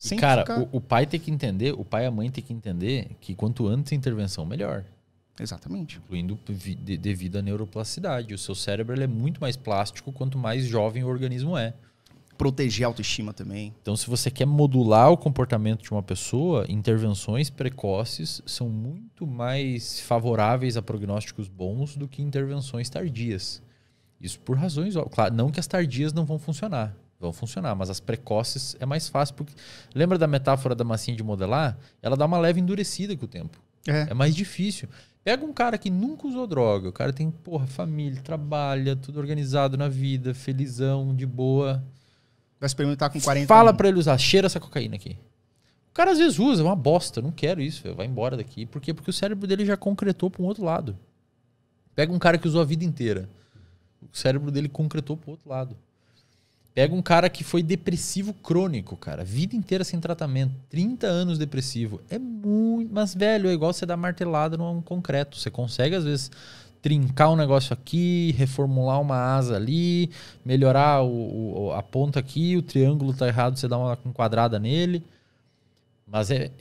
Sem e, cara, ficar... o, o, pai tem que entender, o pai e a mãe tem que entender que quanto antes a intervenção, melhor. Exatamente. Incluindo devido à neuroplasticidade. O seu cérebro é muito mais plástico quanto mais jovem o organismo é. Proteger a autoestima também. Então, se você quer modular o comportamento de uma pessoa, intervenções precoces são muito mais favoráveis a prognósticos bons do que intervenções tardias. Isso por razões, claro, não que as tardias não vão funcionar, vão funcionar, mas as precoces é mais fácil. porque Lembra da metáfora da massinha de modelar? Ela dá uma leve endurecida com o tempo. É. é mais difícil. Pega um cara que nunca usou droga, o cara tem, porra, família, trabalha, tudo organizado na vida, felizão, de boa. Vai experimentar com 40 Fala para pra ele usar, cheira essa cocaína aqui. O cara às vezes usa, é uma bosta, não quero isso, vai embora daqui. Por quê? Porque o cérebro dele já concretou pra um outro lado. Pega um cara que usou a vida inteira. O cérebro dele concretou pro outro lado. Pega um cara que foi depressivo crônico, cara. Vida inteira sem tratamento. 30 anos depressivo. É muito. Mas, velho, é igual você dar martelada num concreto. Você consegue, às vezes, trincar um negócio aqui, reformular uma asa ali, melhorar o, o, a ponta aqui, o triângulo tá errado, você dá uma enquadrada nele. Mas é,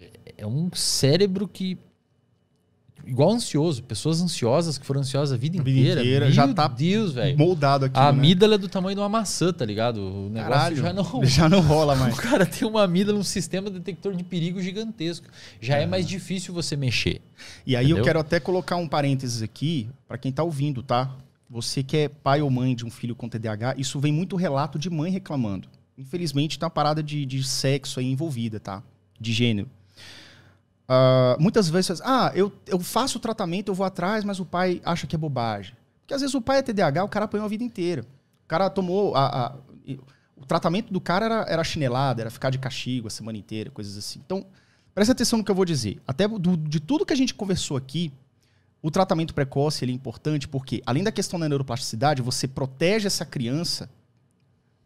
é, é um cérebro que igual ansioso, pessoas ansiosas que foram ansiosas a vida, a vida inteira. inteira já tá Deus, velho. Moldado aqui. A né? amígdala né? é do tamanho de uma maçã, tá ligado? O negócio Caralho, já não já não rola mais. O cara tem uma amígdala, um sistema detector de perigo gigantesco. Já é, é mais difícil você mexer. E aí entendeu? eu quero até colocar um parênteses aqui para quem tá ouvindo, tá? Você que é pai ou mãe de um filho com TDAH, isso vem muito relato de mãe reclamando. Infelizmente, tem uma parada de, de sexo aí envolvida, tá? De gênero. Uh, muitas vezes, ah, eu, eu faço o tratamento, eu vou atrás, mas o pai acha que é bobagem. Porque às vezes o pai é TDAH, o cara apanhou a vida inteira. O cara tomou. A, a, o tratamento do cara era, era chinelada, era ficar de castigo a semana inteira, coisas assim. Então, preste atenção no que eu vou dizer. Até do, de tudo que a gente conversou aqui, o tratamento precoce ele é importante porque, além da questão da neuroplasticidade, você protege essa criança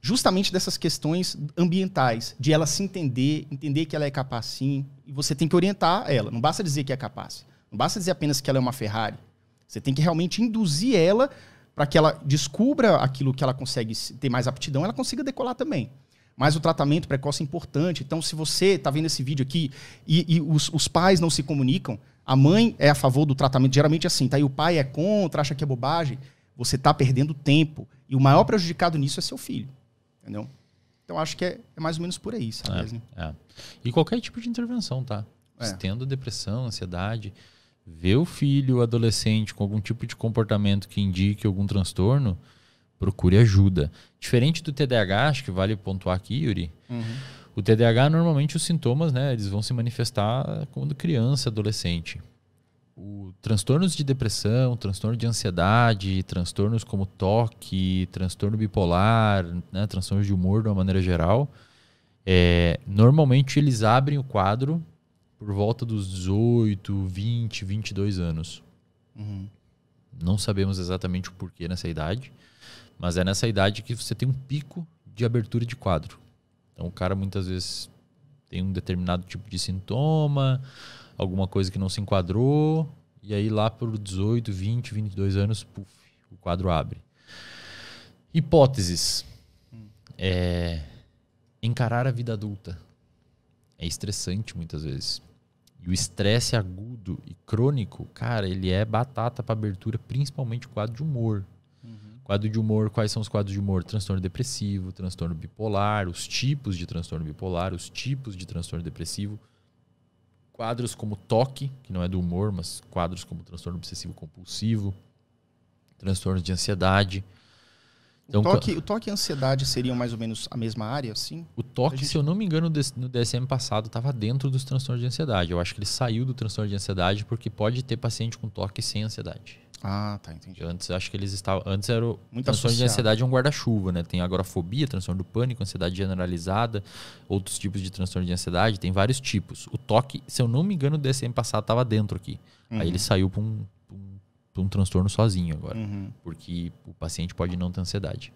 justamente dessas questões ambientais, de ela se entender, entender que ela é capaz sim, e você tem que orientar ela. Não basta dizer que é capaz. Não basta dizer apenas que ela é uma Ferrari. Você tem que realmente induzir ela para que ela descubra aquilo que ela consegue ter mais aptidão, ela consiga decolar também. Mas o tratamento precoce é importante. Então, se você está vendo esse vídeo aqui e, e os, os, pais não se comunicam, a mãe é a favor do tratamento, geralmente assim, tá? E o pai é contra, acha que é bobagem. Você está perdendo tempo. E o maior prejudicado nisso é seu filho. Entendeu? Então acho que é, é mais ou menos por aí, sabe? É, é. E qualquer tipo de intervenção, tá? É. Tendo depressão, ansiedade, ver o filho adolescente com algum tipo de comportamento que indique algum transtorno, procure ajuda. Diferente do TDAH, acho que vale pontuar aqui, Yuri. Uhum. O TDAH, normalmente, os sintomas, né? Eles vão se manifestar quando criança, adolescente o transtornos de depressão, transtorno de ansiedade, transtornos como toque, transtorno bipolar, né, transtornos de humor de uma maneira geral, é, normalmente eles abrem o quadro por volta dos 18, 20, 22 anos. Uhum. Não sabemos exatamente o porquê nessa idade, mas é nessa idade que você tem um pico de abertura de quadro. Então o cara muitas vezes tem um determinado tipo de sintoma, alguma coisa que não se enquadrou, e aí lá por 18, 20, 22 anos, puff, o quadro abre. Hipóteses. É, encarar a vida adulta é estressante muitas vezes. E o estresse agudo e crônico, cara, ele é batata para abertura, principalmente o quadro de humor. Uhum. Quadro de humor, quais são os quadros de humor? Transtorno depressivo, transtorno bipolar, os tipos de transtorno bipolar, os tipos de transtorno depressivo, quadros como toque, que não é do humor, mas quadros como transtorno obsessivo compulsivo, transtornos de ansiedade. Então, o, toque, o toque e a ansiedade seriam mais ou menos a mesma área, assim? O toque, gente... se eu não me engano, no DSM passado estava dentro dos transtornos de ansiedade. Eu acho que ele saiu do transtorno de ansiedade porque pode ter paciente com toque sem ansiedade. Ah, tá, entendi. Antes acho que eles estavam. Antes era transtorno de ansiedade é um guarda-chuva, né? Tem agorafobia, transtorno do pânico, ansiedade generalizada, outros tipos de transtorno de ansiedade, tem vários tipos. O toque, se eu não me engano, o DSM passado estava dentro aqui. Uhum. Aí ele uhum. saiu para um, um, um, transtorno sozinho agora. Uhum. Porque o paciente pode não ter ansiedade.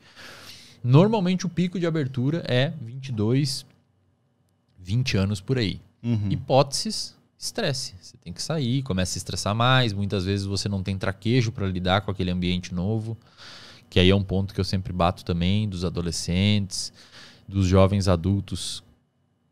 Normalmente o pico de abertura é 22, 20 anos por aí. Uhum. Hipóteses estresse. Você tem que sair, começa a se estressar mais. Muitas vezes você não tem traquejo para lidar com aquele ambiente novo, que aí é um ponto que eu sempre bato também dos adolescentes, dos jovens adultos,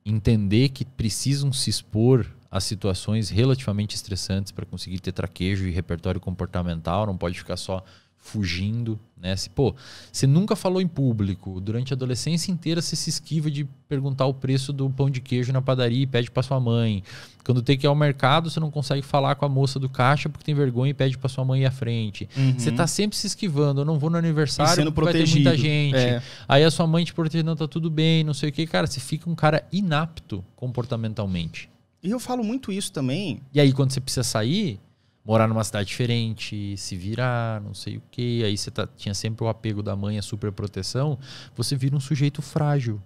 entender que precisam se expor a situações relativamente estressantes para conseguir ter traquejo e repertório comportamental. Não pode ficar só fugindo, né? Se, pô, você nunca falou em público, durante a adolescência inteira você se esquiva de perguntar o preço do pão de queijo na padaria e pede para sua mãe. Quando tem que ir ao mercado, você não consegue falar com a moça do caixa porque tem vergonha e pede para sua mãe ir à frente. Uhum. Você tá sempre se esquivando, eu não vou no aniversário sendo porque protegido. vai ter muita gente. É. Aí a sua mãe te protegendo, tá tudo bem, não sei o que. Cara, você fica um cara inapto comportamentalmente. E eu falo muito isso também. E aí quando você precisa sair, morar numa cidade diferente, se virar, não sei o que, aí você tá, tinha sempre o apego da mãe, a super proteção, você vira um sujeito frágil.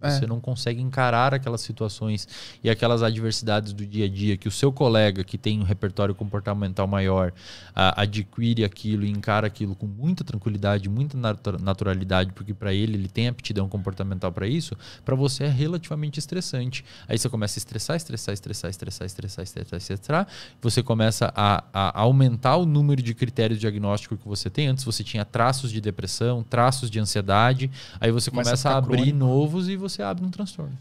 É. Você não consegue encarar aquelas situações e aquelas adversidades do dia a dia que o seu colega, que tem um repertório comportamental maior, a, adquire aquilo e encara aquilo com muita tranquilidade, muita naturalidade, porque para ele ele tem aptidão comportamental para isso. Para você é relativamente estressante. Aí você começa a estressar, estressar, estressar, estressar, estressar, estressar, estressar. Você começa a, a aumentar o número de critérios diagnósticos que você tem. Antes você tinha traços de depressão, traços de ansiedade. Aí você começa, começa a, a abrir crônico. novos e você você abre um transtorno.